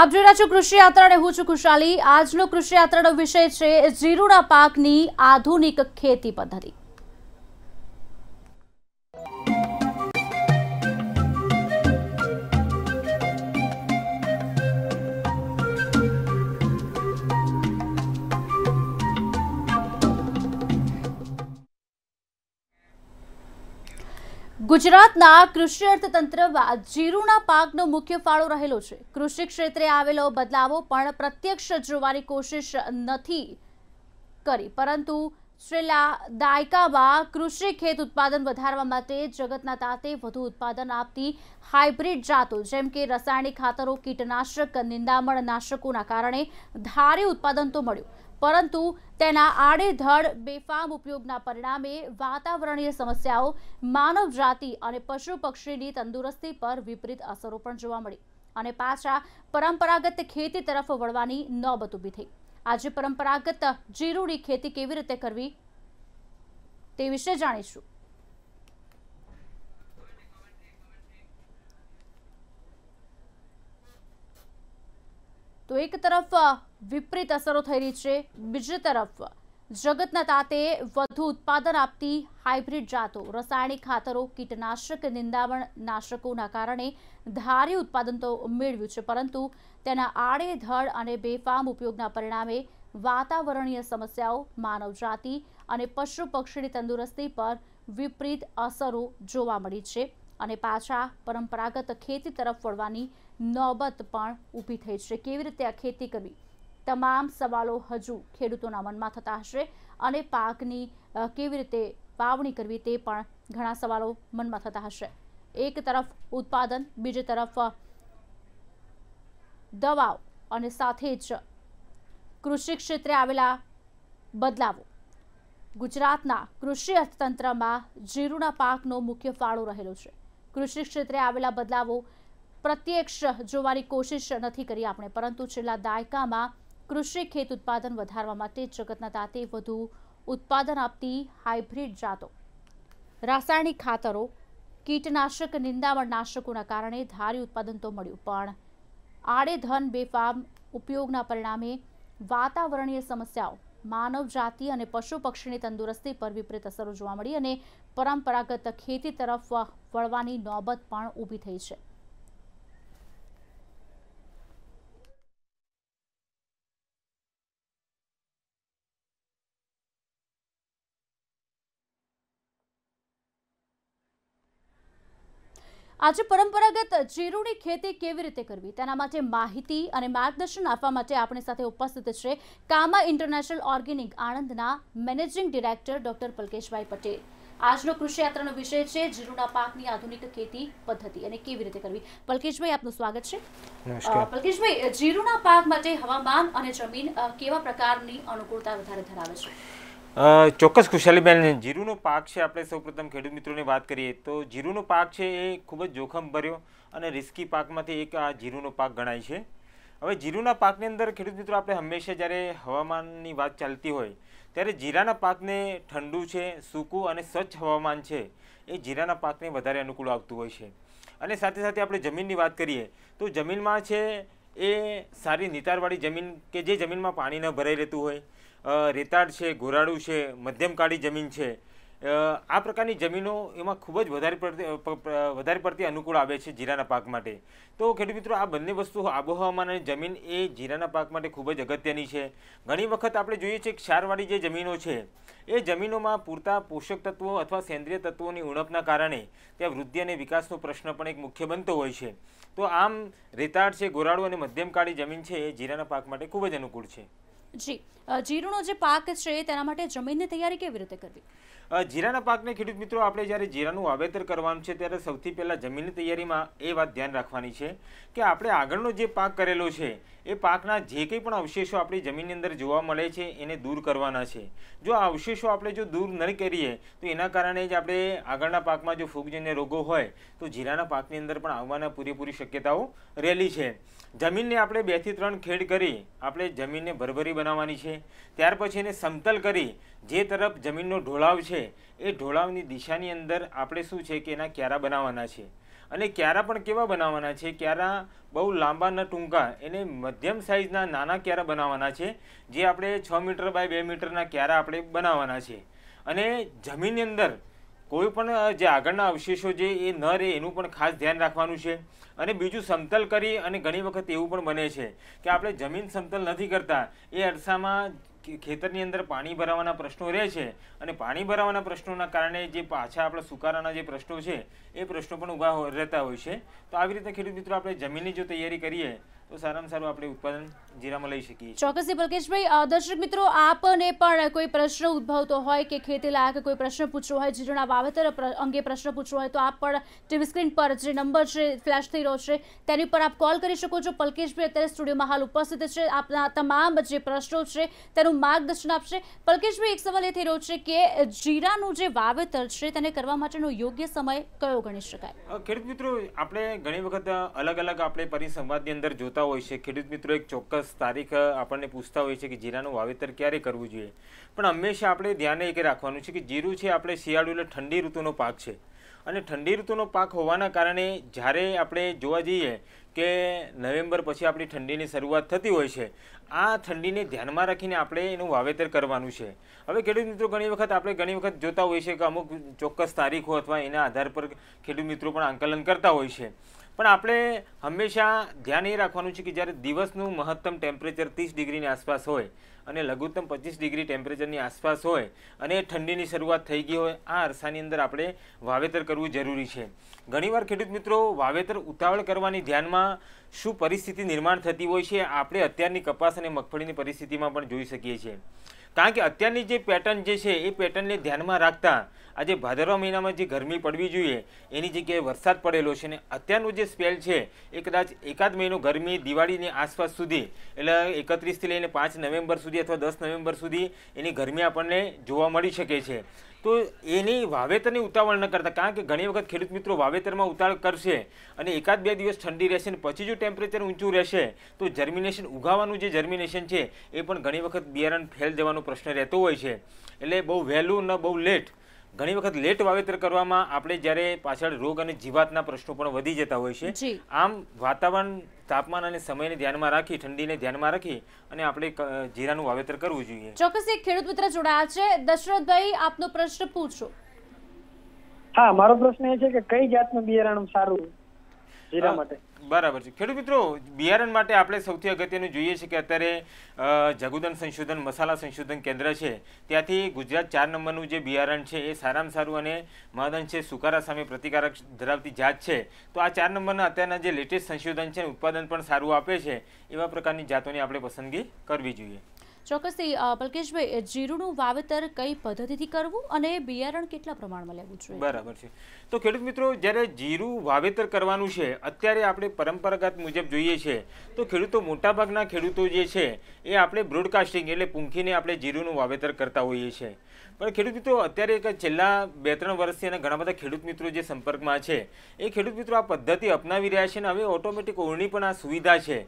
આપ જોઈ રહ્યા છો કૃષિ યાત્રા અને હું છું ખુશાલી આજનો કૃષિ યાત્રાનો વિષય છે જીરુના પાકની આધુનિક ખેતી પદ્ધતિ ગુજરાતના કૃષિ અર્થતંત્રમાં જીરુના પાકનો મુખ્ય ફાળો રહેલો છે કૃષિ ક્ષેત્રે આવેલો બદલાવો પણ પ્રત્યક્ષ જોવાની કોશિશ નથી કરી પરંતુ છેલ્લા દાયકામાં કૃષિ ખેત ઉત્પાદન વધારવા માટે જગતના તાતે વધુ ઉત્પાદન આપતી હાઇબ્રિડ જાતો જેમ કે રાસાયણિક ખાતરો કીટનાશક નિંદામણ નાશકોના કારણે ધારે ઉત્પાદન તો મળ્યું પરંતુ તેના આડેધડ બેફામ ઉપયોગના પરિણામે વાતાવરણીય સમસ્યાઓ માનવ જાતિ અને પશુ પક્ષીની તંદુરસ્તી પર વિપરીત અસરો પણ જોવા મળી અને પાછા પરંપરાગત ખેતી તરફ વળવાની નોબત ઊભી થઈ આજે પરંપરાગત જીરુની ખેતી કેવી રીતે કરવી તે વિશે જાણીશું તો એક તરફ વિપરીત અસરો થઈ રહી છે બીજી તરફ જગતના તાતે વધુ ઉત્પાદન આપતી હાઇબ્રિડ જાતો રાસાયણિક ખાતરો કીટનાશક નિંદાવણ નાશકોના કારણે ધારી ઉત્પાદન તો મેળવ્યું છે પરંતુ તેના આડેધડ અને બેફામ ઉપયોગના પરિણામે વાતાવરણીય સમસ્યાઓ માનવજાતિ અને પશુ પક્ષીની તંદુરસ્તી પર વિપરીત અસરો જોવા મળી છે અને પાછા પરંપરાગત ખેતી તરફ વળવાની નોબત પણ ઊભી થઈ છે કેવી રીતે આ ખેતી કરવી તમામ સવાલો હજુ ખેડૂતોના મનમાં થતા હશે અને પાકની કેવી રીતે વાવણી કરવી તે પણ ઘણા સવાલો મનમાં થતા હશે એક તરફ ઉત્પાદન બીજી તરફ દવાઓ અને સાથે જ કૃષિ ક્ષેત્રે આવેલા બદલાવો ગુજરાતના કૃષિ અર્થતંત્રમાં જીરુના પાકનો મુખ્ય ફાળો રહેલો છે કૃષિ ક્ષેત્રે આવેલા બદલાવો પ્રત્યક્ષ જોવાની કોશિશ નથી કરી આપણે પરંતુ છેલ્લા દાયકામાં કૃષિ ખેત ઉત્પાદન વધારવા માટે જગતના તાતે વધુ ઉત્પાદન આપતી હાઇબ્રિડ જાતો રાસાયણિક ખાતરો કીટનાશક નિંદામણનાશકોના કારણે ધારી ઉત્પાદન તો મળ્યું પણ આડેધન બેફામ ઉપયોગના પરિણામે વાતાવરણીય સમસ્યાઓ માનવ જાતિ અને પશુ પક્ષીની તંદુરસ્તી પર વિપરીત અસરો જોવા મળી અને પરંપરાગત ખેતી તરફ વળવાની નોબત પણ ઊભી થઈ છે આજે પરંપરાગત જીરુની ખેતી કેવી રીતે કરવી તેના માટે માહિતી અને માર્ગદર્શન આપવા માટે આપણી સાથે ઉપસ્થિત છે કામા ઇન્ટરનેશનલ ઓર્ગેનિક આણંદના managing director doctor Palkeshbhai Patel આજનો કૃષિયાત્રાનો વિષય છે જીરુના પાકની આધુનિક ખેતી પદ્ધતિ અને કેવી રીતે કરવી પલકેશભાઈ આપનું સ્વાગત છે પલકેશભાઈ જીરુના પાક માટે હવામાન અને જમીન કેવા પ્રકારની અનુકૂળતા વધારે ધરાવે છે ચોક્કસ ખુશાલીબેન જીરુનો પાક છે આપણે સૌપ્રથમ ખેડૂત મિત્રોની વાત કરીએ તો જીરુનો પાક છે એ ખૂબ જ જોખમ ભર્યો અને રિસ્કી પાકમાંથી એક આ જીરુનો પાક ગણાય છે હવે જીરુના પાકની અંદર ખેડૂત મિત્રો આપણે હંમેશા જ્યારે હવામાનની વાત ચાલતી હોય ત્યારે જીરાના પાકને ઠંડુ છે સૂકું અને સ્વચ્છ હવામાન છે એ જીરાના પાકને વધારે અનુકૂળ આવતું હોય છે અને સાથે સાથે આપણે જમીનની વાત કરીએ તો જમીનમાં છે એ સારી નિતારવાળી જમીન કે જે જમીનમાં પાણી ન ભરાઈ રહેતું હોય રેતાળ છે ઘોરાડું છે મધ્યમકાળી જમીન છે આ પ્રકારની જમીનો એમાં ખૂબ જ વધારે પડતી વધારે પડતી અનુકૂળ આવે છે જીરાના પાક માટે તો ખેડૂત મિત્રો આ બંને વસ્તુ આબોહવામાં અને જમીન એ જીરાના પાક માટે ખૂબ જ અગત્યની છે ઘણી વખત આપણે જોઈએ છીએ કે ક્ષારવાળી જે જમીનો છે એ જમીનોમાં પૂરતા પોષક તત્વો અથવા સેન્દ્રિય તત્વોની ઉણપના કારણે ત્યાં વૃદ્ધિ અને વિકાસનો પ્રશ્ન પણ એક મુખ્ય બનતો હોય છે તો આમ રેતાળ છે ગોરાળુ અને મધ્યમકાળી જમીન છે એ જીરાના પાક માટે ખૂબ જ અનુકૂળ છે જી જીરુનો જે પાક છે તેના માટે જમીનની તૈયારી કેવી રીતે કરવી જીરાના પાકને ખેડૂત મિત્રો આપણે જ્યારે જીરાનું વાવેતર કરવાનું છે ત્યારે સૌથી પહેલાં જમીનની તૈયારીમાં એ વાત ધ્યાન રાખવાની છે કે આપણે આગળનો જે પાક કરેલો છે એ પાકના જે કંઈ પણ અવશેષો આપણી જમીનની અંદર જોવા મળે છે એને દૂર કરવાના છે જો આ અવશેષો આપણે જો દૂર નહીં કરીએ તો એના કારણે જ આપણે આગળના પાકમાં જો ફૂગજન્ય રોગો હોય તો જીરાના પાકની અંદર પણ આવવાના પૂરેપૂરી શક્યતાઓ રહેલી છે જમીનને આપણે બેથી ત્રણ ખેડ કરી આપણે જમીનને ભરભરી બનાવવાની છે છે ત્યાર પછી એને સમતલ કરી જે તરફ જમીનનો ઢોળાવ છે એ ઢોળાવની દિશાની અંદર આપણે શું છે કે એના ક્યારા બનાવવાના છે અને ક્યારા પણ કેવા બનાવવાના છે ક્યારા બહુ લાંબા ન ટૂંકા એને મધ્યમ સાઇઝના નાના ક્યારા બનાવવાના છે જે આપણે છ મીટર બાય બે મીટરના ક્યારા આપણે બનાવવાના છે અને જમીનની અંદર કોઈ પણ જે આગળના અવશેષો જે એ ન રહે એનું પણ ખાસ ધ્યાન રાખવાનું છે અને બીજું સમતલ કરી અને ઘણી વખત એવું પણ બને છે કે આપણે જમીન સમતલ નથી કરતા એ અરસામાં ખેતરની અંદર પાણી ભરાવાના પ્રશ્નો રહે છે અને પાણી ભરાવાના પ્રશ્નોના કારણે જે પાછા આપણા સુકારાના જે પ્રશ્નો છે એ પ્રશ્નો પણ ઊભા રહેતા હોય છે તો આવી રીતે ખેડૂત મિત્રો આપણે જમીનની જો તૈયારી કરીએ તો સારામાં સારું આપણે ઉત્પાદન જીરામાં લઈ શકીએ ચોક્કસથી બલકેશભાઈ દર્શક મિત્રો આપને પણ કોઈ પ્રશ્ન ઉદ્ભવતો હોય કે ખેતી લાયક કોઈ પ્રશ્ન પૂછવો હોય જીરુના વાવેતર અંગે પ્રશ્ન પૂછવો હોય તો આપ પણ ટીવી સ્ક્રીન પર જે નંબર છે ફ્લેશ થઈ રહ્યો છે તેની પર આપ કોલ કરી શકો છો પલકેશભાઈ અત્યારે સ્ટુડિયોમાં હાલ ઉપસ્થિત છે આપના તમામ જે પ્રશ્નો છે તેનું માર્ગદર્શન આપશે પલકેશભાઈ એક સવાલ એ થઈ રહ્યો છે કે જીરાનું જે વાવેતર છે તેને કરવા માટેનો યોગ્ય સમય કયો ગણી શકાય ખેડૂત મિત્રો આપણે ઘણી વખત અલગ અલગ આપણે પરિસંવાદની અંદર જોતા પૂછતા હોય છે ખેડૂત મિત્રો એક ચોક્કસ તારીખ આપણને પૂછતા હોય છે કે જીરાનું વાવેતર ક્યારે કરવું જોઈએ પણ હંમેશા આપણે ધ્યાને એક રાખવાનું છે કે જીરું છે આપણે શિયાળુ એટલે ઠંડી ઋતુનો પાક છે અને ઠંડી ઋતુનો પાક હોવાના કારણે જ્યારે આપણે જોવા જઈએ કે નવેમ્બર પછી આપણી ઠંડીની શરૂઆત થતી હોય છે આ ઠંડીને ધ્યાનમાં રાખીને આપણે એનું વાવેતર કરવાનું છે હવે ખેડૂત મિત્રો ઘણી વખત આપણે ઘણી વખત જોતા હોઈએ છીએ કે અમુક ચોક્કસ તારીખો અથવા એના આધાર પર ખેડૂત મિત્રો પણ આંકલન કરતા હોય છે પણ આપણે હંમેશા ધ્યાન એ રાખવાનું છે કે જ્યારે દિવસનું મહત્તમ ટેમ્પરેચર ત્રીસ ડિગ્રીની આસપાસ હોય અને લઘુત્તમ પચીસ ડિગ્રી ટેમ્પરેચરની આસપાસ હોય અને ઠંડીની શરૂઆત થઈ ગઈ હોય આ અરસાની અંદર આપણે વાવેતર કરવું જરૂરી છે ઘણીવાર ખેડૂત મિત્રો વાવેતર ઉતાવળ કરવાની ધ્યાનમાં શું પરિસ્થિતિ નિર્માણ થતી હોય છે આપણે અત્યારની કપાસ અને મગફળીની પરિસ્થિતિમાં પણ જોઈ શકીએ છીએ કારણ કે અત્યારની જે પેટર્ન જે છે એ પેટર્નને ધ્યાનમાં રાખતા આજે ભાદરવા મહિનામાં જે ગરમી પડવી જોઈએ એની જગ્યાએ વરસાદ પડેલો છે ને અત્યારનું જે સ્પેલ છે એ કદાચ એકાદ મહિનો ગરમી દિવાળીની આસપાસ સુધી એટલે એકત્રીસથી લઈને પાંચ નવેમ્બર સુધી અથવા દસ નવેમ્બર સુધી એની ગરમી આપણને જોવા મળી શકે છે તો એની વાવેતરની ઉતાવળ ન કરતા કારણ કે ઘણી વખત ખેડૂત મિત્રો વાવેતરમાં ઉતાવળ કરશે અને એકાદ બે દિવસ ઠંડી રહેશે અને પછી જો ટેમ્પરેચર ઊંચું રહેશે તો જર્મિનેશન ઉગાવાનું જે જર્મિનેશન છે એ પણ ઘણી વખત બિયારણ ફેલ જવાનો પ્રશ્ન રહેતો હોય છે એટલે બહુ વહેલું ન બહુ લેટ ઘણી વખત લેટ વાવેતર કરવામાં આપણે જ્યારે પાછળ રોગ અને જીવાતના પ્રશ્નો પણ વધી જતા હોય છે આમ વાતાવરણ તાપમાન અને સમયને ધ્યાનમાં રાખી ઠંડીને ધ્યાનમાં રાખી અને આપણે જીરાનું વાવેતર કરવું જોઈએ ચોક્કસ એક ખેડૂત મિત્ર જોડાયા છે દશરથભાઈ આપનો પ્રશ્ન પૂછો હા મારો પ્રશ્ન એ છે કે કઈ જાતનું બિયારણ સારું જીરા માટે બરાબર છે ખેડૂત મિત્રો બિયારણ માટે આપણે સૌથી અગત્યનું જોઈએ છે કે અત્યારે જગુદન સંશોધન મસાલા સંશોધન કેન્દ્ર છે ત્યાંથી ગુજરાત ચાર નંબરનું જે બિયારણ છે એ સારામાં સારું અને માદન છે સુકારા સામે પ્રતિકારક ધરાવતી જાત છે તો આ ચાર નંબરના અત્યારના જે લેટેસ્ટ સંશોધન છે ઉત્પાદન પણ સારું આપે છે એવા પ્રકારની જાતોની આપણે પસંદગી કરવી જોઈએ ચોક્કસથી પલકેશભાઈ જીરુંનું વાવેતર કઈ પદ્ધતિથી કરવું અને બિયારણ કેટલા પ્રમાણમાં લેવું જોઈએ બરાબર છે તો ખેડૂત મિત્રો જ્યારે જીરું વાવેતર કરવાનું છે અત્યારે આપણે પરંપરાગત મુજબ જોઈએ છે તો ખેડૂતો મોટાભાગના ખેડૂતો જે છે એ આપણે બ્રોડકાસ્ટિંગ એટલે પૂંખીને આપણે જીરુંનું વાવેતર કરતા હોઈએ છીએ પણ ખેડૂત મિત્રો અત્યારે એક છેલ્લા બે ત્રણ વર્ષથી અને ઘણા બધા ખેડૂત મિત્રો જે સંપર્કમાં છે એ ખેડૂત મિત્રો આ પદ્ધતિ અપનાવી રહ્યા છે અને હવે ઓટોમેટિક ઓળણી પણ આ સુવિધા છે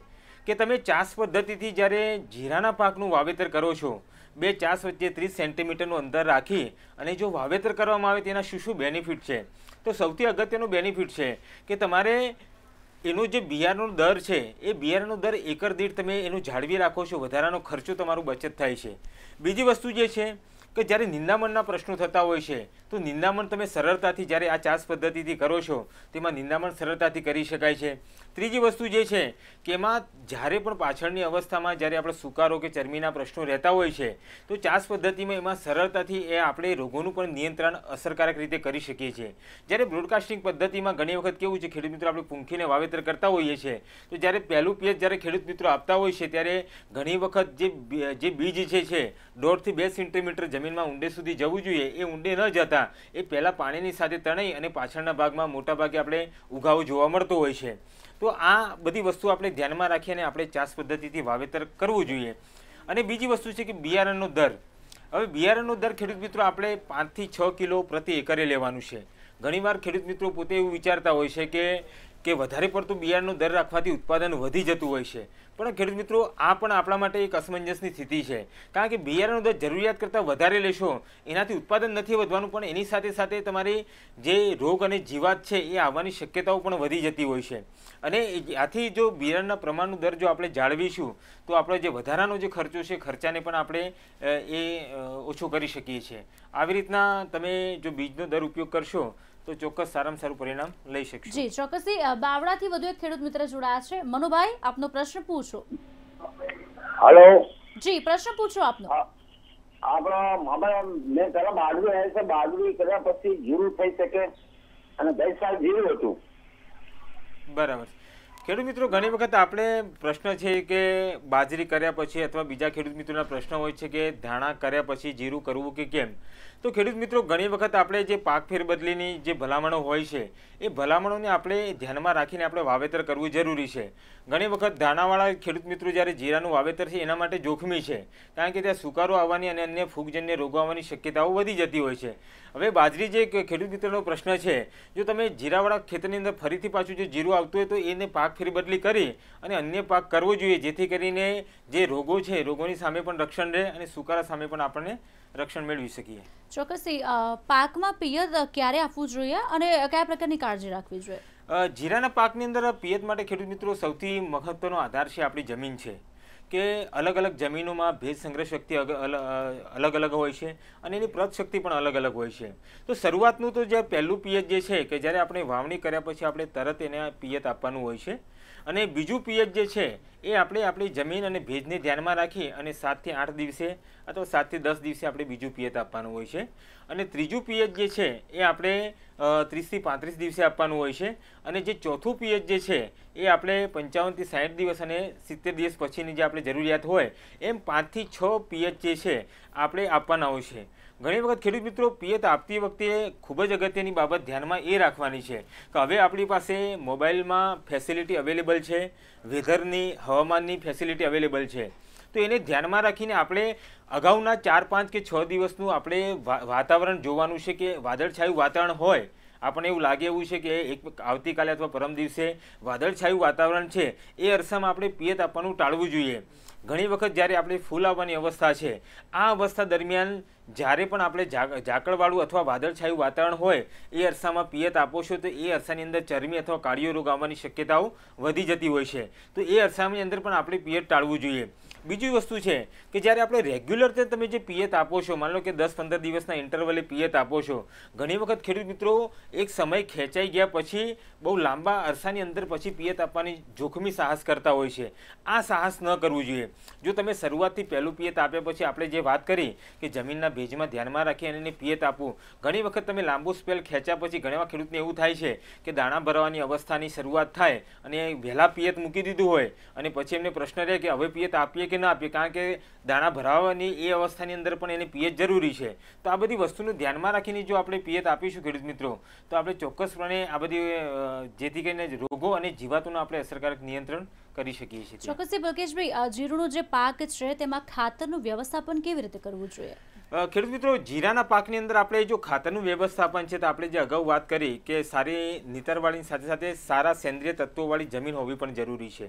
કે તમે ચાસ પદ્ધતિથી જ્યારે જીરાના પાકનું વાવેતર કરો છો બે ચાસ વચ્ચે ત્રીસ સેન્ટીમીટરનું અંતર રાખી અને જો વાવેતર કરવામાં આવે તેના શું શું બેનિફિટ છે તો સૌથી અગત્યનું બેનિફિટ છે કે તમારે એનું જે બિયારનો દર છે એ બિયારનો દર એકર દીઠ તમે એનું જાળવી રાખો છો વધારાનો ખર્ચો તમારું બચત થાય છે બીજી વસ્તુ જે છે કે જ્યારે નિંદામણના પ્રશ્નો થતા હોય છે તો નિંદામણ તમે સરળતાથી જ્યારે આ ચાસ પદ્ધતિથી કરો છો તેમાં નિંદામણ સરળતાથી કરી શકાય છે ત્રીજી વસ્તુ જે છે કે એમાં જ્યારે પણ પાછળની અવસ્થામાં જ્યારે આપણે સુકારો કે ચરમીના પ્રશ્નો રહેતા હોય છે તો ચાસ પદ્ધતિમાં એમાં સરળતાથી એ આપણે રોગોનું પણ નિયંત્રણ અસરકારક રીતે કરી શકીએ છીએ જ્યારે બ્રોડકાસ્ટિંગ પદ્ધતિમાં ઘણી વખત કેવું છે ખેડૂત મિત્રો આપણે પૂંખીને વાવેતર કરતા હોઈએ છીએ તો જ્યારે પહેલું પિયત જ્યારે ખેડૂત મિત્રો આપતા હોય છે ત્યારે ઘણી વખત જે જે બીજ જે છે દોઢથી બે સેન્ટીમીટર જમીનમાં ઊંડે સુધી જવું જોઈએ એ ઊંડે ન જતા એ પહેલાં પાણીની સાથે તણાઈ અને પાછળના ભાગમાં મોટાભાગે આપણે ઉગાવો જોવા મળતો હોય છે તો આ બધી વસ્તુ આપણે ધ્યાનમાં રાખીને આપણે ચાસ પદ્ધતિથી વાવેતર કરવું જોઈએ અને બીજી વસ્તુ છે કે બિયારણનો દર હવે બિયારણનો દર ખેડૂત મિત્રો આપણે પાંચથી છ કિલો પ્રતિ એકરે લેવાનું છે ઘણીવાર ખેડૂત મિત્રો પોતે એવું વિચારતા હોય છે કે કે વધારે પડતું બિયારણનું દર રાખવાથી ઉત્પાદન વધી જતું હોય છે પણ ખેડૂત મિત્રો આ પણ આપણા માટે એક અસમંજસની સ્થિતિ છે કારણ કે બિયારણનો દર જરૂરિયાત કરતાં વધારે લેશો એનાથી ઉત્પાદન નથી વધવાનું પણ એની સાથે સાથે તમારી જે રોગ અને જીવાત છે એ આવવાની શક્યતાઓ પણ વધી જતી હોય છે અને આથી જો બિયારણના પ્રમાણનું દર જો આપણે જાળવીશું તો આપણો જે વધારાનો જે ખર્ચો છે ખર્ચાને પણ આપણે એ ઓછો કરી શકીએ છીએ આવી રીતના તમે જો બીજનો દર ઉપયોગ કરશો તો ચોક્કસ સારામાં સારું પરિણામ લઈ શકશું જી ચોક્કસથી બાવળાથી વધુ એક ખેડૂત મિત્ર જોડાયા છે મનુભાઈ આપનો પ્રશ્ન પૂછો હેલો જી પ્રશ્ન પૂછો આપનો આપણા મામા મેં તરફ બાજરી આવે છે બાજરી કર્યા પછી જીરું થઈ શકે અને દસ સાલ જીરું હતું બરાબર ખેડૂત મિત્રો ઘણી વખત આપણે પ્રશ્ન છે કે બાજરી કર્યા પછી અથવા બીજા ખેડૂત મિત્રોના પ્રશ્ન હોય છે કે ધાણા કર્યા પછી જીરું કરવું કે કેમ તો ખેડૂત મિત્રો ઘણી વખત આપણે જે પાક ફેરબદલીની જે ભલામણો હોય છે એ ભલામણોને આપણે ધ્યાનમાં રાખીને આપણે વાવેતર કરવું જરૂરી છે ઘણી વખત ધાણાવાળા ખેડૂત મિત્રો જ્યારે જીરાનું વાવેતર છે એના માટે જોખમી છે કારણ કે ત્યાં સુકારો આવવાની અને અન્ય ફૂગજન્ય રોગો આવવાની શક્યતાઓ વધી જતી હોય છે હવે બાજરી જે ખેડૂત મિત્રનો પ્રશ્ન છે જો તમે જીરાવાળા ખેતરની અંદર ફરીથી પાછું જે જીરું આવતું હોય તો એને પાક ફેરબદલી કરી અને અન્ય પાક કરવો જોઈએ જેથી કરીને જે રોગો છે રોગોની સામે પણ રક્ષણ રહે અને સુકારા સામે પણ આપણને રક્ષણ મેળવી શકીએ ચોક્કસથી પાકમાં પિયત ક્યારે આપવું જોઈએ અને કયા પ્રકારની કાળજી રાખવી જોઈએ જીરાના પાકની અંદર પિયત માટે ખેડૂત મિત્રો સૌથી મહત્વનો આધાર છે આપણી જમીન છે કે અલગ અલગ જમીનોમાં ભેજ સંગ્રહ શક્તિ અલગ અલગ હોય છે અને એની પ્રત શક્તિ પણ અલગ અલગ હોય છે તો શરૂઆતનું તો જે પહેલું પિયત જે છે કે જ્યારે આપણે વાવણી કર્યા પછી આપણે તરત એને પિયત આપવાનું હોય છે અને બીજું પિયત જે છે એ આપણે આપણી જમીન અને ભેજને ધ્યાનમાં રાખી અને સાતથી આઠ દિવસે અથવા સાતથી દસ દિવસે આપણે બીજું પિયત આપવાનું હોય છે અને ત્રીજું પિયત જે છે એ આપણે ત્રીસથી પાંત્રીસ દિવસે આપવાનું હોય છે અને જે ચોથું પીએચ જે છે એ આપણે પંચાવનથી સાઠ દિવસ અને સિત્તેર દિવસ પછીની જે આપણે જરૂરિયાત હોય એમ પાંચથી છ પીએચ જે છે આપણે આપવાના હોય છે ઘણી વખત ખેડૂત મિત્રો પિયત આપતી વખતે ખૂબ જ અગત્યની બાબત ધ્યાનમાં એ રાખવાની છે કે હવે આપણી પાસે મોબાઈલમાં ફેસિલિટી અવેલેબલ છે વેધરની હવામાનની ફેસિલિટી અવેલેબલ છે તો એને ધ્યાનમાં રાખીને આપણે અગાઉના ચાર પાંચ કે છ દિવસનું આપણે વાતાવરણ જોવાનું છે કે વાદળછાયું વાતાવરણ હોય આપણને એવું લાગે એવું છે કે એક આવતીકાલે અથવા પરમ દિવસે વાદળછાયું વાતાવરણ છે એ અરસામાં આપણે પિયત આપવાનું ટાળવું જોઈએ ઘણી વખત જ્યારે આપણે ફૂલ આવવાની અવસ્થા છે આ અવસ્થા દરમિયાન જ્યારે પણ આપણે ઝાકળવાળું અથવા વાદળછાયું વાતાવરણ હોય એ અરસામાં પિયત આપો છો તો એ અરસાની અંદર ચરમી અથવા કાળીઓ રોગ આવવાની શક્યતાઓ વધી જતી હોય છે તો એ અરસાની અંદર પણ આપણે પિયત ટાળવું જોઈએ બીજી વસ્તુ છે કે જ્યારે આપણે રેગ્યુલર તમે જે પિયત આપો છો માનો કે દસ પંદર દિવસના ઇન્ટરવલે પિયત આપો છો ઘણી વખત ખેડૂત મિત્રો એક સમય ખેંચાઈ ગયા પછી બહુ લાંબા અરસાની અંદર પછી પિયત આપવાની જોખમી સાહસ કરતા હોય છે આ સાહસ ન કરવું જોઈએ જો તમે શરૂઆતથી પહેલું પિયત આપ્યા પછી આપણે જે વાત કરી કે જમીનના ભેજમાં ધ્યાનમાં રાખી અને એને પિયત આપવું ઘણી વખત તમે લાંબુ સ્પેલ ખેંચ્યા પછી ઘણીવાર ખેડૂતને એવું થાય છે કે દાણા ભરવાની અવસ્થાની શરૂઆત થાય અને વહેલા પિયત મૂકી દીધું હોય અને પછી એમને પ્રશ્ન રહે કે હવે પિયત આપીએ કે ન આપીએ કારણ કે દાણા ભરાવાની એ અવસ્થાની અંદર પણ એને પિયત જરૂરી છે તો આ બધી વસ્તુનું ધ્યાનમાં રાખીને જો આપણે પિયત આપીશું ખેડૂત મિત્રો તો આપણે ચોક્કસપણે આ બધી જેથી કરીને રોગો અને જીવાતોનું આપણે અસરકારક નિયંત્રણ કરી શકીએ છીએ ચોક્કસથી બલકેશભાઈ જીરુનો જે પાક છે તેમાં ખાતરનું વ્યવસ્થાપન કેવી રીતે કરવું જોઈએ ખેડૂત મિત્રો જીરાના પાકની અંદર આપણે જો ખાતરનું વ્યવસ્થાપન છે તો આપણે જે અગાઉ વાત કરી કે સારી નીતરવાળીની સાથે સાથે સારા સેન્દ્રીય તત્વોવાળી જમીન હોવી પણ જરૂરી છે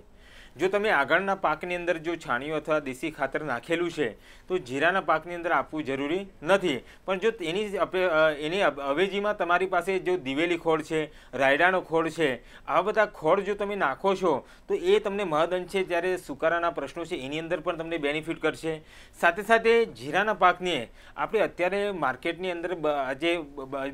જો તમે આગળના પાકની અંદર જો છાણિયું અથવા દેશી ખાતર નાખેલું છે તો જીરાના પાકની અંદર આપવું જરૂરી નથી પણ જો એની એની અવેજીમાં તમારી પાસે જો દિવેલી ખોળ છે રાયડાનો ખોળ છે આ બધા ખોળ જો તમે નાખો છો તો એ તમને મહદઅંશે જ્યારે સુકારાના પ્રશ્નો છે એની અંદર પણ તમને બેનિફિટ કરશે સાથે સાથે જીરાના પાકને આપણે અત્યારે માર્કેટની અંદર આજે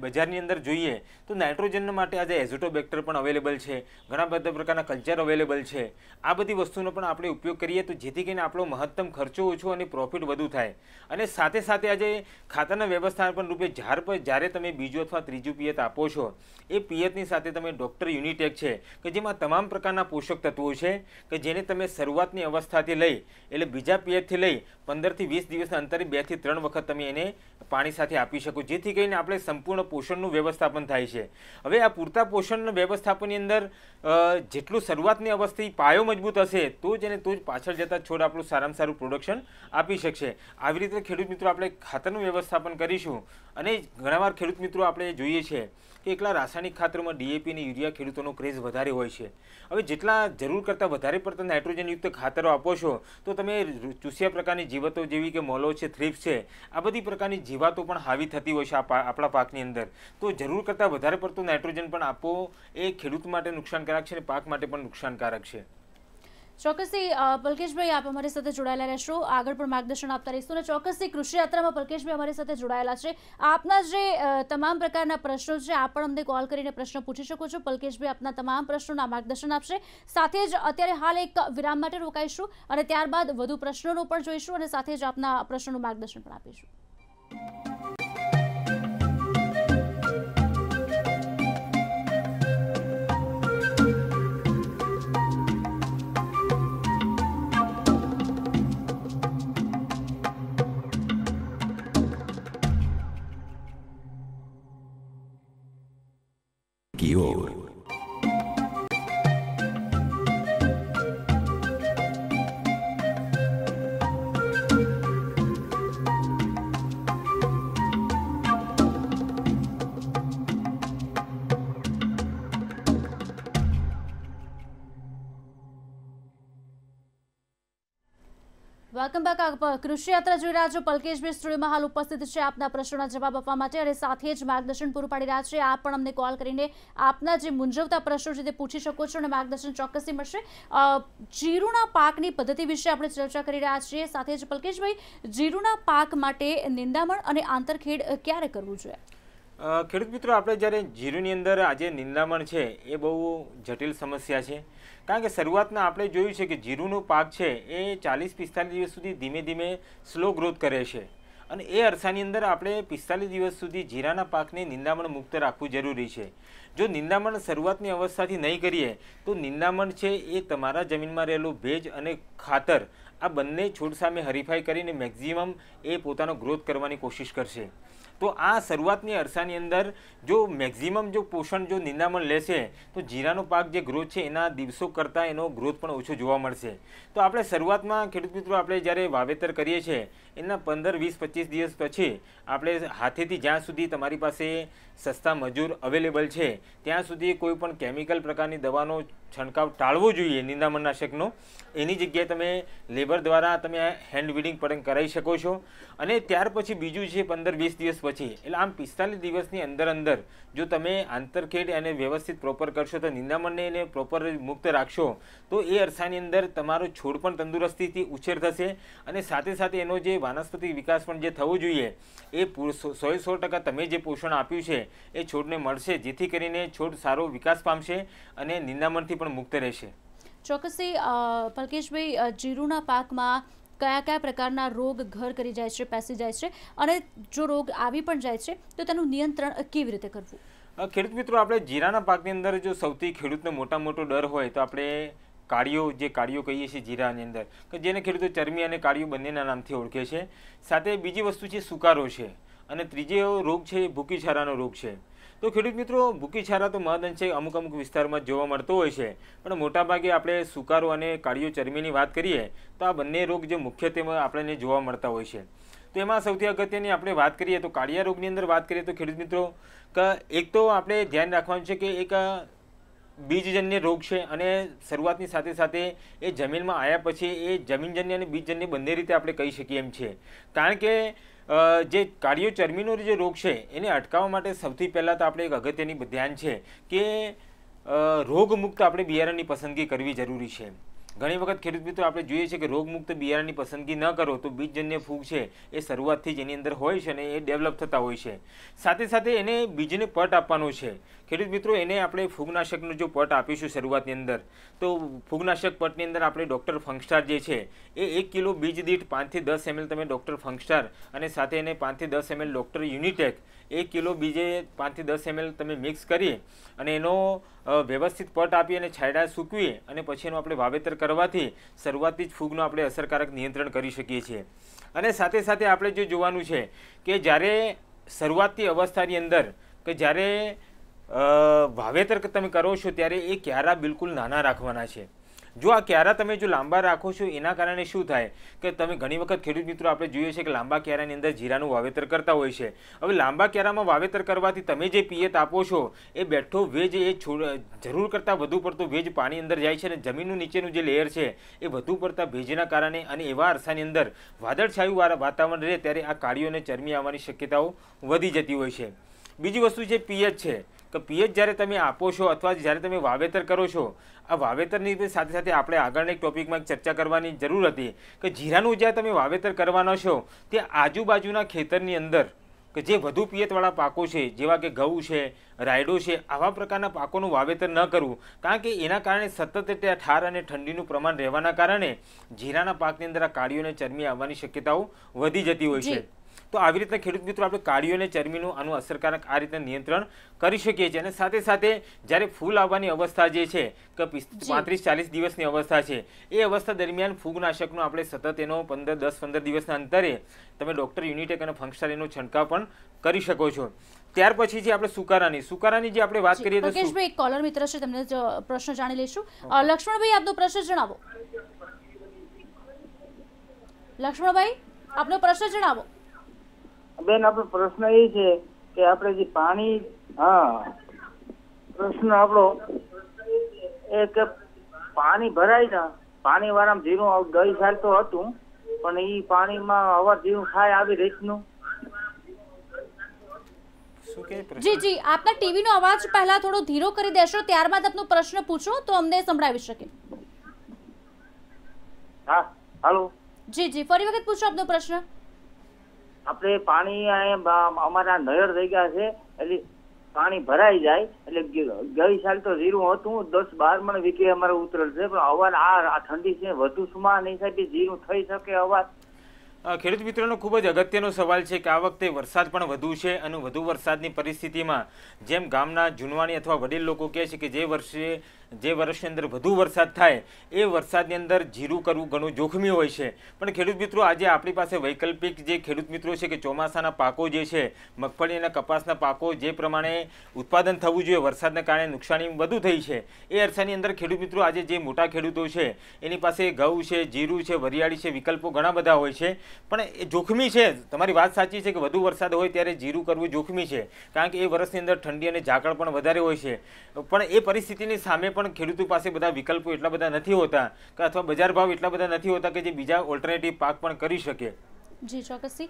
બજારની અંદર જોઈએ તો નાઇટ્રોજન માટે આજે એઝોટોબેક્ટર પણ અવેલેબલ છે ઘણા બધા પ્રકારના કલ્ચર અવેલેબલ છે આ બધી કુદરતી વસ્તુનો પણ આપણે ઉપયોગ કરીએ તો જેથી કરીને આપણો મહત્તમ ખર્ચો ઓછો અને પ્રોફિટ વધુ થાય અને સાથે સાથે આજે ખાતાના વ્યવસ્થાપન રૂપે ઝાડ પર જ્યારે તમે બીજું અથવા ત્રીજું પિયત આપો છો એ પિયતની સાથે તમે ડૉક્ટર યુનિટેક છે કે જેમાં તમામ પ્રકારના પોષક તત્વો છે કે જેને તમે શરૂઆતની અવસ્થાથી લઈ એટલે બીજા પિયતથી લઈ પંદરથી વીસ દિવસના અંતરે બેથી ત્રણ વખત તમે એને પાણી સાથે આપી શકો જેથી કરીને આપણે સંપૂર્ણ પોષણનું વ્યવસ્થાપન થાય છે હવે આ પૂરતા પોષણ વ્યવસ્થાપનની અંદર જેટલું શરૂઆતની અવસ્થિત પાયો મજબૂત થશે તો જ એને તો જ પાછળ જતાં છોડ આપણું સારામાં સારું પ્રોડક્શન આપી શકશે આવી રીતે ખેડૂત મિત્રો આપણે ખાતરનું વ્યવસ્થાપન કરીશું અને ઘણાવાર ખેડૂત મિત્રો આપણે જોઈએ છે કે એકલા રાસાયણિક ખાતરોમાં ડીએપી અને યુરિયા ખેડૂતોનો ક્રેઝ વધારે હોય છે હવે જેટલા જરૂર કરતાં વધારે પડતા નાઇટ્રોજનયુક્ત ખાતરો આપો છો તો તમે ચૂસ્યા પ્રકારની જીવતો જેવી કે મોલો છે થ્રીપ્સ છે આ બધી પ્રકારની જીવાતો પણ હાવી થતી હોય છે આપણા પાકની અંદર તો જરૂર કરતાં વધારે પડતું નાઇટ્રોજન પણ આપો એ ખેડૂત માટે નુકસાનકારક છે અને પાક માટે પણ નુકસાનકારક છે ચોક્કસથી પલકેશભાઈ આપ અમારી સાથે જોડાયેલા રહેશો આગળ પણ માર્ગદર્શન આપતા રહીશું અને ચોક્કસથી કૃષિયાત્રામાં પલકેશભાઈ અમારી સાથે જોડાયેલા છે આપના જે તમામ પ્રકારના પ્રશ્નો છે આપ પણ અમને કોલ કરીને પ્રશ્ન પૂછી શકો છો પલકેશભાઈ આપના તમામ પ્રશ્નોના માર્ગદર્શન આપશે સાથે જ અત્યારે હાલ એક વિરામ માટે રોકાઈશું અને ત્યારબાદ વધુ પ્રશ્નોનું પણ જોઈશું અને સાથે જ આપના પ્રશ્નોનું માર્ગદર્શન પણ આપીશું की ओर વેલકમ બેક કૃષિ યાત્રા જોઈ રહ્યા છો પલકેશભાઈ સ્ટુડિયોમાં હાલ ઉપસ્થિત છે આપના પ્રશ્નોના જવાબ આપવા માટે અને સાથે જ માર્ગદર્શન પૂરું પાડી રહ્યા છે આપ પણ અમને કોલ કરીને આપના જે મૂંઝવતા પ્રશ્નો છે તે પૂછી શકો છો અને માર્ગદર્શન ચોક્કસથી મળશે જીરુના પાકની પદ્ધતિ વિશે આપણે ચર્ચા કરી રહ્યા છીએ સાથે જ પલકેશભાઈ જીરુના પાક માટે નિંદામણ અને આંતરખેડ ક્યારે કરવું જોઈએ ખેડૂત મિત્રો આપણે જ્યારે જીરુની અંદર આજે નિંદામણ છે એ બહુ જટિલ સમસ્યા છે કારણ કે શરૂઆતમાં આપણે જોયું છે કે જીરુનો પાક છે એ ચાલીસ પિસ્તાલીસ દિવસ સુધી ધીમે ધીમે સ્લો ગ્રોથ કરે છે અને એ અરસાની અંદર આપણે પિસ્તાલીસ દિવસ સુધી જીરાના પાકને નિંદામણ મુક્ત રાખવું જરૂરી છે જો નિંદામણ શરૂઆતની અવસ્થાથી નહીં કરીએ તો નિંદામણ છે એ તમારા જમીનમાં રહેલું ભેજ અને ખાતર આ બંને છોડ સામે હરીફાઈ કરીને મેક્ઝિમમ એ પોતાનો ગ્રોથ કરવાની કોશિશ કરશે તો આ શરૂઆતની અરસાની અંદર જો મેક્ઝિમમ જો પોષણ જો નિંદામણ લેશે તો જીરાનો પાક જે ગ્રોથ છે એના દિવસો કરતાં એનો ગ્રોથ પણ ઓછો જોવા મળશે તો આપણે શરૂઆતમાં ખેડૂત મિત્રો આપણે જ્યારે વાવેતર કરીએ છીએ એના પંદર વીસ પચીસ દિવસ પછી આપણે હાથેથી જ્યાં સુધી તમારી પાસે સસ્તા મજૂર અવેલેબલ છે ત્યાં સુધી કોઈ પણ કેમિકલ પ્રકારની દવાનો છંટકાવ ટાળવો જોઈએ નિંદામણનાશકનો એની જગ્યાએ તમે લેબર દ્વારા તમે હેન્ડ વીડિંગ પણ કરાવી શકો છો અને ત્યાર પછી બીજું છે પંદર વીસ દિવસ પછી એટલે આમ પિસ્તાલીસ દિવસની અંદર અંદર જો તમે આંતરખેડ અને વ્યવસ્થિત પ્રોપર કરશો તો નિંદામણને એને પ્રોપર મુક્ત રાખશો તો એ અરસાની અંદર તમારો છોડ પણ તંદુરસ્તીથી ઉછેર થશે અને સાથે સાથે એનો જે વાનસ્પતિક વિકાસ પણ જે થવો જોઈએ એ સોએ સો ટકા તમે જે પોષણ આપ્યું છે એ છોડને મળશે જેથી કરીને છોડ સારો વિકાસ પામશે અને નિંદામણથી પણ મુક્ત રહેશે ચોક્કસથી પલકેશભાઈ જીરુના પાકમાં કયા કયા પ્રકારના રોગ ઘર કરી જાય છે પેસી જાય છે અને જો રોગ આવી પણ જાય છે તો તેનું નિયંત્રણ કેવી રીતે કરવું ખેડૂત મિત્રો આપણે જીરાના પાકની અંદર જો સૌથી ખેડૂતનો મોટા મોટો ડર હોય તો આપણે કાળીઓ જે કાળીઓ કહીએ છીએ જીરાની અંદર કે જેને ખેડૂતો ચરમી અને કાળીઓ બંનેના નામથી ઓળખે છે સાથે બીજી વસ્તુ છે સુકારો છે અને ત્રીજો રોગ છે ભૂકી છારાનો રોગ છે તો ખેડૂત મિત્રો ભૂકી છારા તો મહદઅંશે અમુક અમુક વિસ્તારમાં જોવા મળતો હોય છે પણ મોટાભાગે આપણે સુકારો અને કાળિયો ચરબીની વાત કરીએ તો આ બંને રોગ જે મુખ્યત્વે આપણને જોવા મળતા હોય છે તો એમાં સૌથી અગત્યની આપણે વાત કરીએ તો કાળિયા રોગની અંદર વાત કરીએ તો ખેડૂત મિત્રો એક તો આપણે ધ્યાન રાખવાનું છે કે એક બીજજન્ય રોગ છે અને શરૂઆતની સાથે સાથે એ જમીનમાં આવ્યા પછી એ જમીનજન્ય અને બીજજન્ય બંને રીતે આપણે કહી શકીએ એમ છે કારણ કે જે કાર્યોચર્મીનો જે રોગ છે એને અટકાવવા માટે સૌથી પહેલાં તો આપણે એક અગત્યની ધ્યાન છે કે રોગમુક્ત આપણે બિયારણની પસંદગી કરવી જરૂરી છે ઘણી વખત ખેડૂત મિત્રો આપણે જોઈએ છીએ કે રોગમુક્ત બિયારણની પસંદગી ન કરો તો બીજજન્ય ફૂગ છે એ શરૂઆતથી જ એની અંદર હોય છે અને એ ડેવલપ થતા હોય છે સાથે સાથે એને બીજને પટ આપવાનો છે ખેડૂત મિત્રો એને આપણે ફૂગનાશકનો જો પટ આપીશું શરૂઆતની અંદર તો ફૂગનાશક પટની અંદર આપણે ડૉક્ટર ફંગસ્ટાર જે છે એ એક કિલો બીજ દીઠ પાંચથી દસ એમએલ તમે ડૉક્ટર ફંગસ્ટાર અને સાથે એને પાંચથી દસ એમએલ ડૉક્ટર યુનિટેક એક કિલો બીજે પાંચથી દસ એમએલ તમે મિક્સ કરી અને એનો વ્યવસ્થિત પટ આપી અને છાંયડા સૂકવી અને પછી એનું આપણે વાવેતર કરવાથી શરૂઆતથી જ ફૂગનો આપણે અસરકારક નિયંત્રણ કરી શકીએ છીએ અને સાથે સાથે આપણે જે જોવાનું છે કે જ્યારે શરૂઆતની અવસ્થાની અંદર કે જ્યારે વાવેતર તમે કરો છો ત્યારે એ ક્યારા બિલકુલ નાના રાખવાના છે જો આ ક્યારા તમે જો લાંબા રાખો છો એના કારણે શું થાય કે તમે ઘણી વખત ખેડૂત મિત્રો આપણે જોઈએ છે કે લાંબા ક્યારાની અંદર જીરાનું વાવેતર કરતા હોય છે હવે લાંબા ક્યારામાં વાવેતર કરવાથી તમે જે પિયત આપો છો એ બેઠો વેજ એ છોડ જરૂર કરતાં વધુ પડતો વેજ પાણી અંદર જાય છે અને જમીનનું નીચેનું જે લેયર છે એ વધુ પડતા ભેજના કારણે અને એવા અરસાની અંદર વાદળછાયું વાતાવરણ રહે ત્યારે આ કાળીઓને ચરમી આવવાની શક્યતાઓ વધી જતી હોય છે બીજી વસ્તુ છે પીએચ છે કે પીએચ જ્યારે તમે આપો છો અથવા જ્યારે તમે વાવેતર કરો છો આ વાવેતરની સાથે સાથે આપણે આગળના એક ટોપિકમાં એક ચર્ચા કરવાની જરૂર હતી કે જીરાનું જ્યાં તમે વાવેતર કરવાના છો તે આજુબાજુના ખેતરની અંદર કે જે વધુ પિયતવાળા પાકો છે જેવા કે ઘઉં છે રાયડો છે આવા પ્રકારના પાકોનું વાવેતર ન કરવું કારણ કે એના કારણે સતત ત્યાં ઠાર અને ઠંડીનું પ્રમાણ રહેવાના કારણે જીરાના પાકની અંદર આ કાળીઓને ચરમી આવવાની શક્યતાઓ વધી જતી હોય છે તો આવી રીતના ખેડૂત મિત્રો આપણે કાળીઓ અને ચરમીનું આનું અસરકારક આ રીતે નિયંત્રણ કરી શકીએ છીએ અને સાથે સાથે જ્યારે ફૂલ આવવાની અવસ્થા જે છે કે પાંત્રીસ ચાલીસ દિવસની અવસ્થા છે એ અવસ્થા દરમિયાન ફૂગનાશકનો આપણે સતત એનો પંદર દસ પંદર દિવસના અંતરે તમે ડૉક્ટર યુનિટેક અને ફંક્શન એનો છંટકાવ પણ કરી શકો છો ત્યાર પછી જે આપણે સુકારાની સુકારાની જે આપણે વાત કરીએ તો મુકેશભાઈ કોલર મિત્ર છે તમને પ્રશ્ન જાણી લઈશું લક્ષ્મણભાઈ આપનો પ્રશ્ન જણાવો લક્ષ્મણભાઈ આપનો પ્રશ્ન જણાવો બેન આપણો પ્રશ્ન એ છે કે આપણે જે પાણી હા પ્રશ્ન આપણો એ કે પાણી ભરાય ને પાણી વાળામાં જીરું ગઈ સાલ તો હતું પણ એ પાણીમાં અવાર જીરું ખાય આવી રીતનું જી જી આપના ટીવી નો અવાજ પહેલા થોડો ધીરો કરી દેશો ત્યારબાદ આપનો પ્રશ્ન પૂછો તો અમને સંભળાવી શકે હા હાલો જી જી ફરી વખત પૂછો આપનો પ્રશ્ન આપણે પાણી અમારા નહેર થઈ ગયા છે એટલે પાણી ભરાઈ જાય એટલે ગઈ સાલ તો જીરું હતું દસ બાર મણ વીઘે અમારે ઉતરેલ છે પણ અવાર આ ઠંડી છે વધુ સુમા નહીં થાય કે જીરું થઈ શકે અવાર ખેડૂત મિત્રોનો ખૂબ જ અગત્યનો સવાલ છે કે આ વખતે વરસાદ પણ વધુ છે અને વધુ વરસાદની પરિસ્થિતિમાં જેમ ગામના જુનવાણી અથવા વડીલ લોકો કહે છે કે જે વર્ષે જે વર્ષની અંદર વધુ વરસાદ થાય એ વરસાદની અંદર જીરું કરવું ઘણું જોખમી હોય છે પણ ખેડૂત મિત્રો આજે આપણી પાસે વૈકલ્પિક જે ખેડૂત મિત્રો છે કે ચોમાસાના પાકો જે છે મગફળી અને કપાસના પાકો જે પ્રમાણે ઉત્પાદન થવું જોઈએ વરસાદને કારણે નુકસાની વધુ થઈ છે એ અરસાની અંદર ખેડૂત મિત્રો આજે જે મોટા ખેડૂતો છે એની પાસે ઘઉં છે જીરું છે વરિયાળી છે વિકલ્પો ઘણા બધા હોય છે પણ એ જોખમી છે તમારી વાત સાચી છે કે વધુ વરસાદ હોય ત્યારે જીરું કરવું જોખમી છે કારણ કે એ વરસની અંદર ઠંડી અને ઝાકળ પણ વધારે હોય છે પણ એ પરિસ્થિતિની સામે પણ પણ ખેડૂતો પાસે બધા વિકલ્પો એટલા બધા નથી હોતા કે અથવા બજાર ભાવ એટલા બધા નથી હોતા કે જે બીજા ઓલ્ટરનેટિવ પાક પણ કરી શકે જી ચોક્કસથી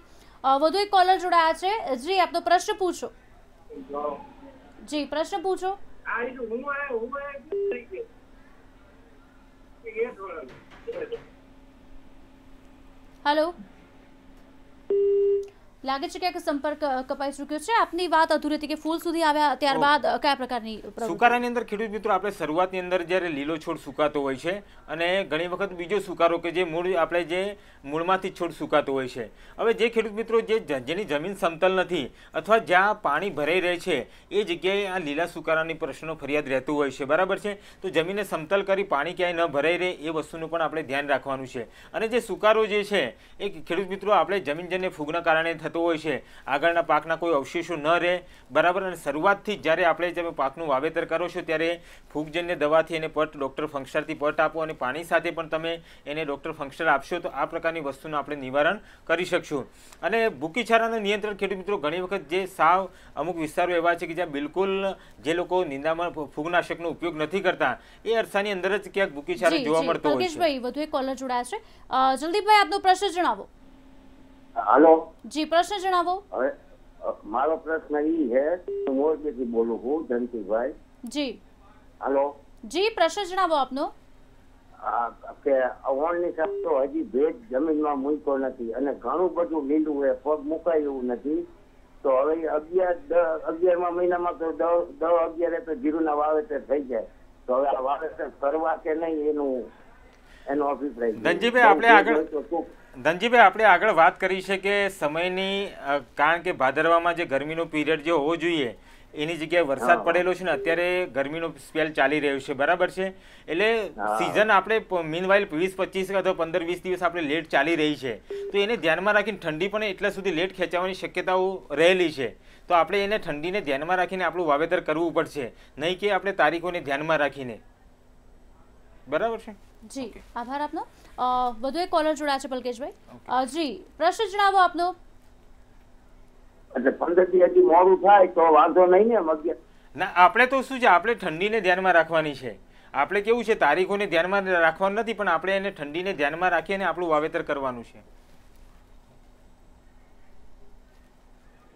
વધુ એક કોલર જોડાયા છે જી આપનો પ્રશ્ન પૂછો જી પ્રશ્ન પૂછો હેલો લાગે છે કે એક સંપર્ક કપાઈ ચૂક્યો છે આપની વાત અધૂરી હતી કે ફૂલ સુધી આવ્યા ત્યારબાદ કયા પ્રકારની સુકારાની અંદર ખેડૂત મિત્રો આપણે શરૂઆતની અંદર જ્યારે લીલો છોડ સુકાતો હોય છે અને ઘણી વખત બીજો સુકારો કે જે મૂળ આપણે જે મૂળમાંથી છોડ સુકાતો હોય છે હવે જે ખેડૂત મિત્રો જે જેની જમીન સમતલ નથી અથવા જ્યાં પાણી ભરાઈ રહે છે એ જગ્યાએ આ લીલા સુકારાની પ્રશ્નો ફરિયાદ રહેતું હોય છે બરાબર છે તો જમીનને સમતલ કરી પાણી ક્યાંય ન ભરાઈ રહે એ વસ્તુનું પણ આપણે ધ્યાન રાખવાનું છે અને જે સુકારો જે છે એ ખેડૂત મિત્રો આપણે જમીનજન્ય ફૂગના કારણે થતું હોય છે આગળના પાકના કોઈ અવશેષો ન રહે બરાબર અને શરૂઆતથી જ્યારે આપણે તમે પાકનું વાવેતર કરો છો ત્યારે ફૂગજન્ય દવાથી એને પટ ડૉક્ટર ફંક્શરથી પટ આપો અને પાણી સાથે પણ તમે એને ડૉક્ટર ફંક્શર આપશો તો આ પ્રકારની વસ્તુનું આપણે નિવારણ કરી શકશું અને ભૂકીછારાનું નિયંત્રણ ખેડૂત મિત્રો ઘણી વખત જે સાવ અમુક વિસ્તારો એવા છે કે જ્યાં બિલકુલ જે લોકો નિંદામાં ફૂગનાશકનો ઉપયોગ નથી કરતા એ અરસાની અંદર જ ક્યાંક ભૂકીછારો જોવા મળતો હોય છે વધુ આપનો પ્રશ્ન જણાવો હાલો જી પ્રશ્ન જણાવો હવે મારો પ્રશ્ન ઈ છે મોરબીથી બોલું છું ધનકીભાઈ જી હાલો જી પ્રશ્ન જણાવો આપનો કે અવણની શબ્દો હજી ભેજ જમીનમાં મૂક્યો નથી અને ઘણું બધું લીલું એ પગ મુકાય એવું નથી તો હવે અગિયાર અગિયારમા મહિનામાં તો દસ અગિયાર તો જીરુના વાવેતર થઈ જાય તો હવે આ વાવેતર કરવા કે નહીં એનું એનો અભિપ્રાય ધનજીભાઈ આપણે આગળ ધનજીભાઈ આપણે આગળ વાત કરી છે કે સમયની કારણ કે ભાદરવામાં જે ગરમીનો પીરિયડ જે હોવો જોઈએ એની જગ્યાએ વરસાદ પડેલો છે ને અત્યારે ગરમીનો સ્પેલ ચાલી રહ્યો છે બરાબર છે એટલે સિઝન આપણે મીનવાઇલ વીસ પચીસ અથવા પંદર વીસ દિવસ આપણે લેટ ચાલી રહી છે તો એને ધ્યાનમાં રાખીને ઠંડી પણ એટલા સુધી લેટ ખેંચાવાની શક્યતાઓ રહેલી છે તો આપણે એને ઠંડીને ધ્યાનમાં રાખીને આપણું વાવેતર કરવું પડશે નહીં કે આપણે તારીખોને ધ્યાનમાં રાખીને બરાબર છે જી આભાર આપનો વધુ એક કોલર જોડાયા છે પલકેશભાઈ જી પ્રશ્ન જણાવો આપનો એટલે પંદર હજી મોડું થાય તો વાંધો નહીં ને ના આપણે તો શું છે આપણે ઠંડીને ધ્યાનમાં રાખવાની છે આપણે કેવું છે તારીખોને ધ્યાનમાં રાખવાનું નથી પણ આપણે એને ઠંડીને ધ્યાનમાં રાખીને આપણું વાવેતર કરવાનું છે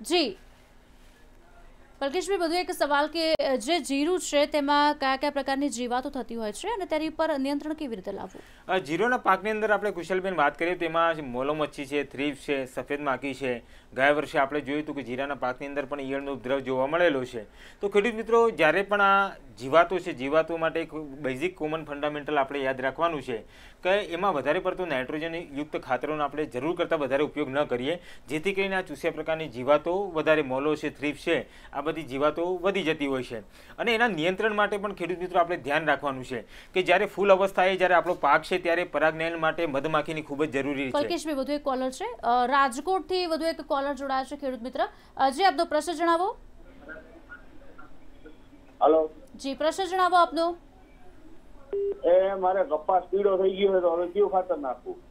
જી પલકેશભાઈ બધું એક સવાલ કે જે જીરું છે તેમાં કયા કયા પ્રકારની જીવાતો થતી હોય છે અને તેની ઉપર નિયંત્રણ કેવી રીતે લાવવું જીરોના પાકની અંદર આપણે કુશલબેન વાત કરીએ તેમાં મોલોમચ્છી છે થ્રીપ છે સફેદ માખી છે ગયા વર્ષે આપણે જોયું હતું કે જીરાના પાકની અંદર પણ ઈયળનો ઉપદ્રવ જોવા મળેલો છે તો ખેડૂત મિત્રો જ્યારે પણ આ જીવાતો છે જીવાતો માટે એક બેઝિક કોમન ફંડામેન્ટલ આપણે યાદ રાખવાનું છે કે એમાં વધારે પડતું નાઇટ્રોજનયુક્ત ખાતરોનો આપણે જરૂર કરતાં વધારે ઉપયોગ ન કરીએ જેથી કરીને આ ચૂસ્યા પ્રકારની જીવાતો વધારે મોલો છે થ્રીપ છે આ બધી જીવાતો વધી જતી હોય છે અને એના નિયંત્રણ માટે પણ ખેડૂત મિત્રો આપણે ધ્યાન રાખવાનું છે કે જ્યારે ફૂલ અવસ્થાએ જ્યારે આપણો પાક છે ત્યારે પરાગનયન માટે મધમાખીની ખૂબ જ જરૂરી છે વધુ એક કોલર છે રાજકોટથી વધુ એક કોલર જોડાયા છે ખેડૂત મિત્ર જી આપનો પ્રશ્ન જણાવો હલો જી પ્રશ્ન જણાવો આપનો એ મારે કપાસ પીડો થઈ ગયો તો હવે કયું ખાતર નાખવું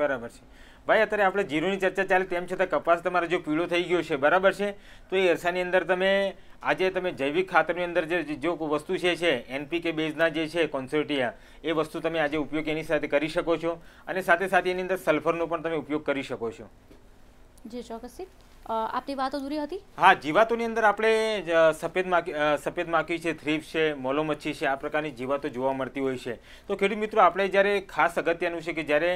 બરાબર છે ભાઈ અત્યારે આપણે જીરુની ચર્ચા ચાલે તેમ છતાં કપાસ તમારો જો પીળો થઈ ગયો છે બરાબર છે તો એ અરસાની અંદર તમે આજે તમે જૈવિક ખાતરની અંદર જે જો વસ્તુ છે છે એનપીકે બેઝના જે છે કોન્સોર્ટિયા એ વસ્તુ તમે આજે ઉપયોગ એની સાથે કરી શકો છો અને સાથે સાથે એની અંદર સલ્ફરનો પણ તમે ઉપયોગ કરી શકો છો જી ચોક્કસ આપની વાતો દૂરી હતી હા જીવાતોની અંદર આપણે સફેદ માખી સફેદ માખી છે થ્રીફ છે મોલો મચ્છી છે આ પ્રકારની જીવાતો જોવા મળતી હોય છે તો ખેડૂત મિત્રો આપણે જ્યારે ખાસ અગત્યનું છે કે જ્યારે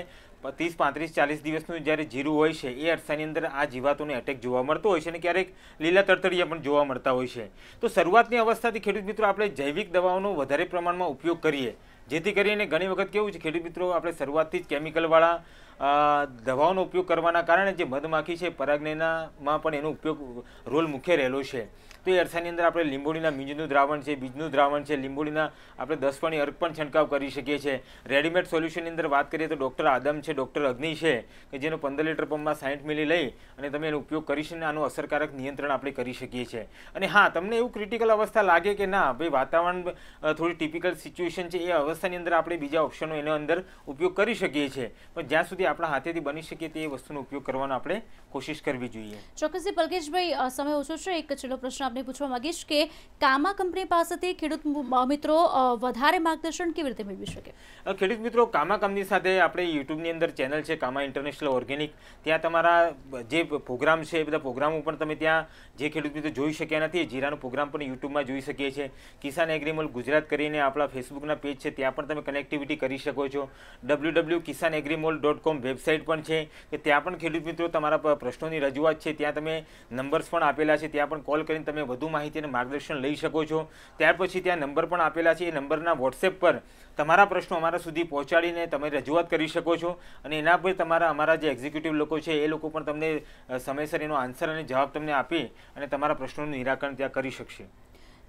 ત્રીસ પાંત્રીસ ચાલીસ દિવસનું જ્યારે જીરું હોય છે એ અરસાની અંદર આ જીવાતોને અટેક જોવા મળતો હોય છે અને ક્યારેક લીલા તરતરિયા પણ જોવા મળતા હોય છે તો શરૂઆતની અવસ્થાથી ખેડૂત મિત્રો આપણે જૈવિક દવાઓનો વધારે પ્રમાણમાં ઉપયોગ કરીએ જેથી કરીને ઘણી વખત કેવું છે ખેડૂત મિત્રો આપણે શરૂઆતથી જ કેમિકલવાળા દવાઓનો ઉપયોગ કરવાના કારણે જે મધમાખી છે પરાગ્નેનામાં પણ એનો ઉપયોગ રોલ મુખ્ય રહેલો છે તો એ અરસાની અંદર આપણે લીંબોળીના મીંજનું દ્રાવણ છે બીજનું દ્રાવણ છે લીંબોળીના આપણે દસ પાણી અર્ક પણ છંટકાવ કરી શકીએ છીએ રેડીમેડ સોલ્યુશનની અંદર વાત કરીએ તો ડૉક્ટર આદમ છે ડૉક્ટર અગ્નિ છે કે જેનો પંદર લીટર પંપમાં સાઠ મિલી લઈ અને તમે એનો ઉપયોગ કરી અને આનું અસરકારક નિયંત્રણ આપણે કરી શકીએ છીએ અને હા તમને એવું ક્રિટિકલ અવસ્થા લાગે કે ના ભાઈ વાતાવરણ થોડી ટિપિકલ સિચ્યુએશન છે એ અવસ્થાની અંદર આપણે બીજા ઓપ્શનનો એનો અંદર ઉપયોગ કરી શકીએ છીએ પણ જ્યાં સુધી આપણા હાથેથી બની શકીએ તે વસ્તુનો ઉપયોગ કરવાનો આપણે કોશિશ કરવી જોઈએ ચોક્કસથી પલકેશભાઈ સમય ઓછો છે એક છેલ્લો પ્રશ્ન આપને પૂછવા માંગીશ કે કામા કંપની પાસેથી ખેડૂત મિત્રો વધારે માર્ગદર્શન કેવી રીતે મેળવી શકે ખેડૂત મિત્રો કામા કંપની સાથે આપણે યુટ્યુબની અંદર ચેનલ છે કામા ઇન્ટરનેશનલ ઓર્ગેનિક ત્યાં તમારા જે પ્રોગ્રામ છે એ બધા પ્રોગ્રામો પણ તમે ત્યાં જે ખેડૂત મિત્રો જોઈ શક્યા નથી જીરાનું પ્રોગ્રામ પણ યુટ્યુબમાં જોઈ શકીએ છીએ કિસાન એગ્રીમલ ગુજરાત કરીને આપણા ફેસબુકના પેજ છે ત્યાં પણ તમે કનેક્ટિવિટી કરી શકો છો W W Kisan Agrimall dot com website પણ છે કે ત્યાં પણ ખેડૂત મિત્રો તમારા પ્રશ્નોની રજૂઆત છે ત્યાં તમે નંબર્સ પણ આપેલા છે ત્યાં પણ કોલ કરીને તમે વધુ માહિતી અને માર્ગદર્શન લઈ શકો છો ત્યાર પછી ત્યાં નંબર પણ આપેલા છે એ નંબરના વોટ્સએપ પર તમારા પ્રશ્નો અમારા સુધી પહોંચાડીને તમે રજૂઆત કરી શકો છો અને એના પર તમારા અમારા જે એક્ઝિક્યુટિવ લોકો છે એ લોકો પણ તમને સમયસર એનો આન્સર અને જવાબ તમને આપી અને તમારા પ્રશ્નોનું નિરાકરણ ત્યાં કરી શકશે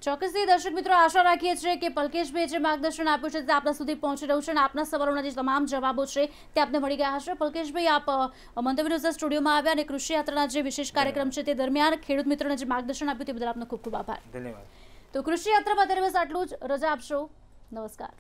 ચોક્કસથી દર્શક મિત્રો આશા રાખીએ છીએ કે પલકેશભાઈએ જે માર્ગદર્શન આપ્યું છે તે આપણા સુધી પહોંચી રહ્યું છે અને આપના સવાલોના જે તમામ જવાબો છે તે આપને મળી ગયા હશે પલકેશભાઈ આપ મંતવ્ય સ્ટુડિયોમાં આવ્યા અને કૃષિ યાત્રાના જે વિશેષ કાર્યક્રમ છે તે દરમિયાન ખેડૂત મિત્રોને જે માર્ગદર્શન આપ્યું તે બદલ આપનો ખૂબ ખૂબ આભાર ધન્યવાદ તો કૃષિ યાત્રામાં અત્યારે આટલું જ રજા આપશો નમસ્કાર